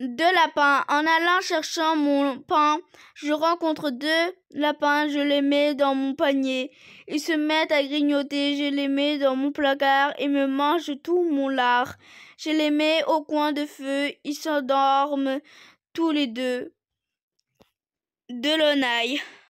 deux lapins. En allant cherchant mon pain, je rencontre deux lapins, je les mets dans mon panier. Ils se mettent à grignoter, je les mets dans mon placard et me mangent tout mon lard. Je les mets au coin de feu, ils s'endorment tous les deux. De l'onaille.